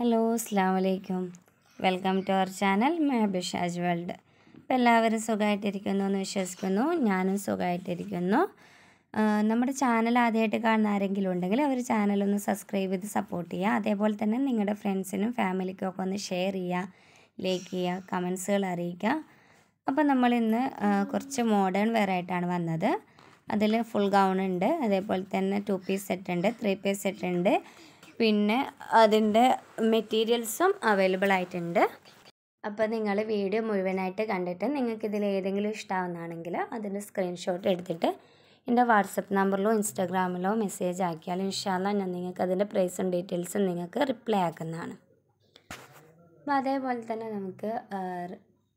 hello അസ്സാം വലൈക്കും welcome to our channel Mehabi Shaj world ഇപ്പം എല്ലാവരും സുഖമായിട്ടിരിക്കുന്നു എന്ന് വിശ്വസിക്കുന്നു ഞാനും സുഖമായിട്ടിരിക്കുന്നു നമ്മുടെ ചാനൽ ആദ്യമായിട്ട് കാണുന്ന ആരെങ്കിലും ഉണ്ടെങ്കിൽ അവർ ചാനലൊന്ന് സബ്സ്ക്രൈബ് ചെയ്ത് സപ്പോർട്ട് ചെയ്യുക അതേപോലെ തന്നെ നിങ്ങളുടെ ഫ്രണ്ട്സിനും ഫാമിലിക്കും ഒന്ന് ഷെയർ ചെയ്യുക ലൈക്ക് ചെയ്യുക കമൻസുകൾ അറിയിക്കുക അപ്പോൾ നമ്മൾ ഇന്ന് കുറച്ച് മോഡേൺ വെയർ ആയിട്ടാണ് വന്നത് അതിൽ ഫുൾ ഗൗൺ ഉണ്ട് അതേപോലെ തന്നെ ടു പീസ് സെറ്റ് ഉണ്ട് ത്രീ പീസ് സെറ്റ് ഉണ്ട് പിന്നെ അതിൻ്റെ മെറ്റീരിയൽസും അവൈലബിൾ ആയിട്ടുണ്ട് അപ്പോൾ നിങ്ങൾ വീഡിയോ മുഴുവനായിട്ട് കണ്ടിട്ട് നിങ്ങൾക്ക് ഇതിൽ ഏതെങ്കിലും ഇഷ്ടമാവുന്നതാണെങ്കിൽ അതിൻ്റെ സ്ക്രീൻഷോട്ട് എടുത്തിട്ട് എൻ്റെ വാട്സപ്പ് നമ്പറിലോ ഇൻസ്റ്റാഗ്രാമിലോ മെസ്സേജ് ആക്കിയാൽ ഇൻഷാല്ല ഞാൻ നിങ്ങൾക്ക് അതിൻ്റെ പ്രൈസും ഡീറ്റെയിൽസും നിങ്ങൾക്ക് റിപ്ലൈ ആക്കുന്നതാണ് അപ്പോൾ അതേപോലെ തന്നെ നമുക്ക്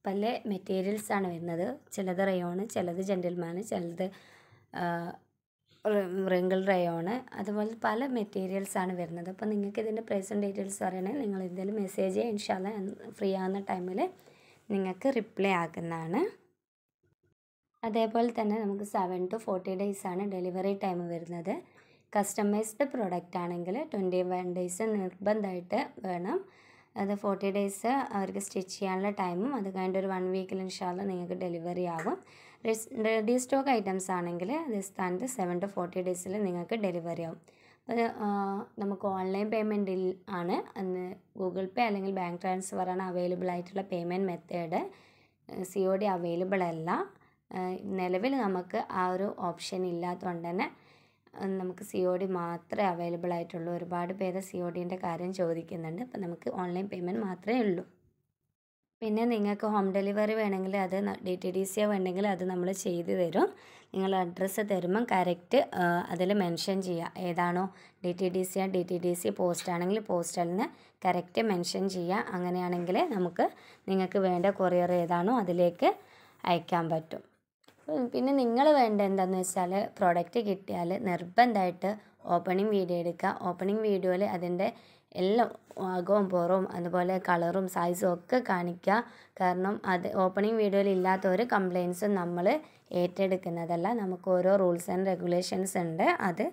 പല മെറ്റീരിയൽസാണ് വരുന്നത് ചിലത് റയോണ് ചിലത് ജെൻറ്റിൽമാന് ചിലത് റിങ്കിൾ റയോണ് അതുപോലെ പല മെറ്റീരിയൽസാണ് വരുന്നത് അപ്പോൾ നിങ്ങൾക്ക് ഇതിൻ്റെ പ്രൈസും ഡീറ്റെയിൽസ് അറിയണമെങ്കിൽ നിങ്ങൾ എന്തെങ്കിലും മെസ്സേജ് ചെയ്യുക ഇൻഷാല്ല ഫ്രീ ആകുന്ന ടൈമിൽ നിങ്ങൾക്ക് റിപ്ലൈ ആക്കുന്നതാണ് അതേപോലെ തന്നെ നമുക്ക് സെവൻ ടു ഫോർട്ടി ഡേയ്സാണ് ഡെലിവറി ടൈം വരുന്നത് കസ്റ്റമൈസ്ഡ് പ്രോഡക്റ്റ് ആണെങ്കിൽ ട്വൻറ്റി വൺ ഡേയ്സ് നിർബന്ധമായിട്ട് വേണം അത് ഫോർട്ടി ഡേയ്സ് അവർക്ക് സ്റ്റിച്ച് ചെയ്യാനുള്ള ടൈമും അത് കഴിഞ്ഞിട്ട് ഒരു വൺ വീക്കിൽ ഇൻഷാല്ല നിങ്ങൾക്ക് ഡെലിവറി ആകും റെഡി സ്റ്റോക്ക് ഐറ്റംസ് ആണെങ്കിൽ അതേ സ്ഥാനത്ത് സെവൻ ടു ഫോർട്ടി ഡേയ്സിൽ നിങ്ങൾക്ക് ഡെലിവറി ആവും അത് നമുക്ക് ഓൺലൈൻ പേയ്മെൻറ്റിൽ ആണ് അന്ന് ഗൂഗിൾ പേ അല്ലെങ്കിൽ ബാങ്ക് ട്രാൻസ്ഫർ ആണ് അവൈലബിൾ ആയിട്ടുള്ള payment method C O D available അല്ല നിലവിൽ നമുക്ക് ആ ഒരു ഓപ്ഷൻ ഇല്ലാത്തതുകൊണ്ട് തന്നെ നമുക്ക് സി ഒ ഡി മാത്രമേ അവൈലബിൾ ആയിട്ടുള്ളൂ ഒരുപാട് പേര് സി ഒ ഡീൻ്റെ കാര്യം ചോദിക്കുന്നുണ്ട് അപ്പം നമുക്ക് ഓൺലൈൻ പേയ്മെൻറ്റ് മാത്രമേ ഉള്ളൂ പിന്നെ നിങ്ങൾക്ക് ഹോം ഡെലിവറി വേണമെങ്കിൽ അത് ഡി ടി ഡി സി വേണമെങ്കിൽ അത് നമ്മൾ ചെയ്ത് തരും നിങ്ങൾ അഡ്രസ്സ് തരുമ്പം കറക്റ്റ് അതിൽ മെൻഷൻ ചെയ്യുക ഏതാണോ D T D C D T D C post ആണെങ്കിൽ പോസ്റ്റലിന് കറക്റ്റ് മെൻഷൻ ചെയ്യുക അങ്ങനെയാണെങ്കിൽ നമുക്ക് നിങ്ങൾക്ക് വേണ്ട കൊറിയർ ഏതാണോ അതിലേക്ക് അയക്കാൻ പറ്റും പിന്നെ നിങ്ങൾ വേണ്ട എന്താണെന്ന് വെച്ചാൽ പ്രോഡക്റ്റ് കിട്ടിയാൽ നിർബന്ധമായിട്ട് ഓപ്പണിംഗ് വീഡിയോ എടുക്കുക ഓപ്പണിംഗ് വീഡിയോയിൽ അതിൻ്റെ എല്ലാം അകവും പുറവും അതുപോലെ കളറും സൈസും ഒക്കെ കാണിക്കുക കാരണം അത് ഓപ്പണിംഗ് വീഡിയോയിൽ ഇല്ലാത്ത ഒരു കംപ്ലയിൻസും നമ്മൾ ഏറ്റെടുക്കുന്നതല്ല നമുക്ക് ഓരോ റൂൾസ് ആൻഡ് റെഗുലേഷൻസ് ഉണ്ട് അത്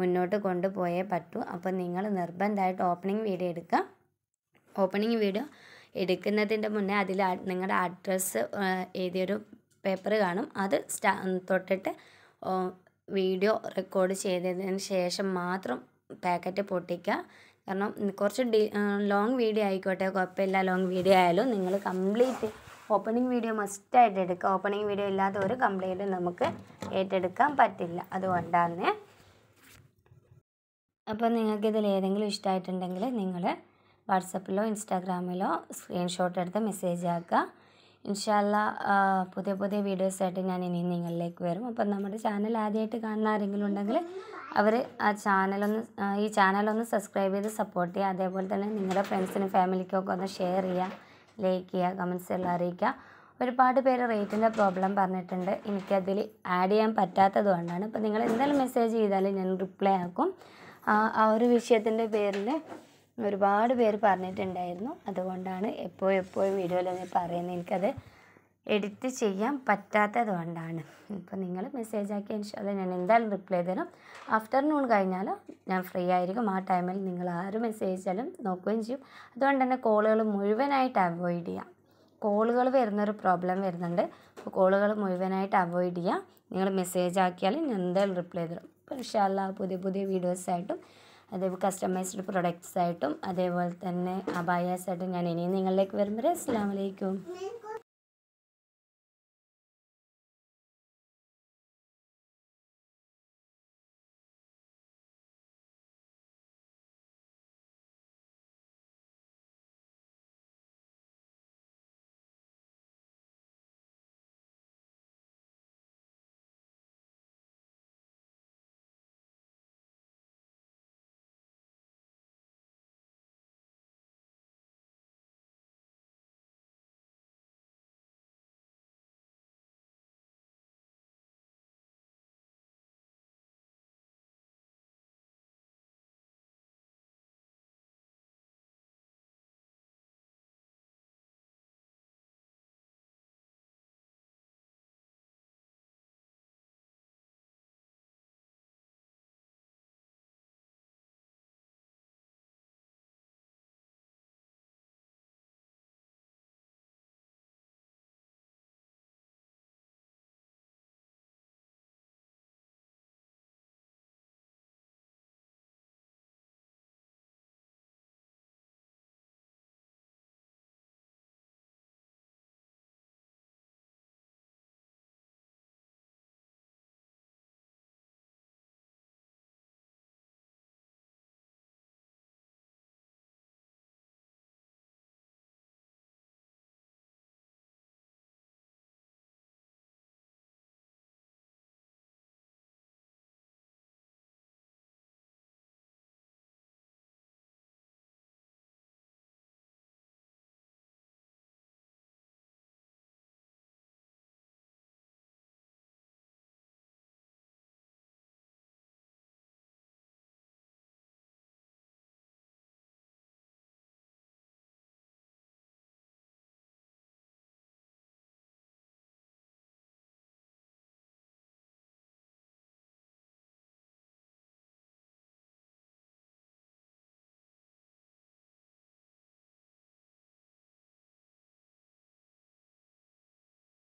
മുന്നോട്ട് കൊണ്ടുപോയേ പറ്റൂ അപ്പോൾ നിങ്ങൾ നിർബന്ധമായിട്ട് ഓപ്പണിംഗ് വീഡിയോ എടുക്കുക ഓപ്പണിംഗ് വീഡിയോ എടുക്കുന്നതിൻ്റെ മുന്നേ അതിൽ നിങ്ങളുടെ അഡ്രസ്സ് ഏതൊരു പേപ്പർ കാണും അത് സ്റ്റാ തൊട്ടിട്ട് വീഡിയോ റെക്കോർഡ് ചെയ്തതിന് ശേഷം മാത്രം പാക്കറ്റ് പൊട്ടിക്കുക കാരണം കുറച്ച് ഡി ലോങ് വീഡിയോ ആയിക്കോട്ടെ കുഴപ്പമില്ല ലോങ് വീഡിയോ ആയാലും നിങ്ങൾ കംപ്ലീറ്റ് ഓപ്പണിംഗ് വീഡിയോ മസ്റ്റായിട്ട് എടുക്കുക ഓപ്പണിംഗ് വീഡിയോ ഇല്ലാത്ത ഒരു കംപ്ലീറ്റ് നമുക്ക് ഏറ്റെടുക്കാൻ പറ്റില്ല അതുകൊണ്ടാണ് അപ്പോൾ നിങ്ങൾക്ക് ഇതിൽ ഏതെങ്കിലും ഇഷ്ടമായിട്ടുണ്ടെങ്കിൽ നിങ്ങൾ വാട്സപ്പിലോ ഇൻസ്റ്റാഗ്രാമിലോ സ്ക്രീൻഷോട്ട് എടുത്ത് മെസ്സേജ് ആക്കുക ഇൻഷാല്ല പുതിയ പുതിയ വീഡിയോസായിട്ട് ഞാൻ ഇനി നിങ്ങളിലേക്ക് വരും അപ്പം നമ്മുടെ ചാനൽ ആദ്യമായിട്ട് കാണുന്ന ആരെങ്കിലും ഉണ്ടെങ്കിൽ അവർ ആ ചാനലൊന്ന് ഈ ചാനലൊന്ന് സബ്സ്ക്രൈബ് ചെയ്ത് സപ്പോർട്ട് ചെയ്യുക അതേപോലെ തന്നെ നിങ്ങളുടെ ഫ്രണ്ട്സിനും ഫാമിലിക്കും ഒക്കെ ഒന്ന് ഷെയർ ചെയ്യുക ലൈക്ക് ചെയ്യുക കമൻസ് എല്ലാം അറിയിക്കുക ഒരുപാട് പേര് റേറ്റിൻ്റെ പ്രോബ്ലം പറഞ്ഞിട്ടുണ്ട് എനിക്കതിൽ ആഡ് ചെയ്യാൻ പറ്റാത്തത് കൊണ്ടാണ് അപ്പോൾ നിങ്ങൾ എന്തെങ്കിലും മെസ്സേജ് ചെയ്താലും ഞാൻ റിപ്ലൈ ആക്കും ആ ഒരു വിഷയത്തിൻ്റെ പേരിൽ ഒരുപാട് പേര് പറഞ്ഞിട്ടുണ്ടായിരുന്നു അതുകൊണ്ടാണ് എപ്പോഴും എപ്പോഴും വീഡിയോയിൽ ഞാൻ പറയുന്നത് എനിക്കത് എഡിറ്റ് ചെയ്യാൻ പറ്റാത്തത് കൊണ്ടാണ് ഇപ്പോൾ നിങ്ങൾ മെസ്സേജ് ആക്കി ഇൻഷാല്ല ഞാൻ എന്തായാലും റിപ്ലൈ തരും ആഫ്റ്റർനൂൺ കഴിഞ്ഞാൽ ഞാൻ ഫ്രീ ആയിരിക്കും ആ ടൈമിൽ നിങ്ങൾ ആരും മെസ്സേജ് അയച്ചാലും നോക്കുകയും ചെയ്യും അതുകൊണ്ട് തന്നെ കോളുകൾ മുഴുവനായിട്ട് അവോയ്ഡ് ചെയ്യാം കോളുകൾ വരുന്നൊരു പ്രോബ്ലം വരുന്നുണ്ട് അപ്പോൾ കോളുകൾ മുഴുവനായിട്ട് അവോയ്ഡ് ചെയ്യാം നിങ്ങൾ മെസ്സേജ് ആക്കിയാലും ഞാൻ എന്തായാലും റിപ്ലൈ തരും അപ്പോൾ ഇൻഷാല്ല പുതിയ പുതിയ വീഡിയോസായിട്ടും അതേപോലെ കസ്റ്റമൈസ്ഡ് പ്രൊഡക്ട്സ് ആയിട്ടും അതേപോലെ തന്നെ ആയിട്ടും ഞാൻ ഇനിയും നിങ്ങളിലേക്ക് വരും വരെ അസ്സാം വലൈക്കും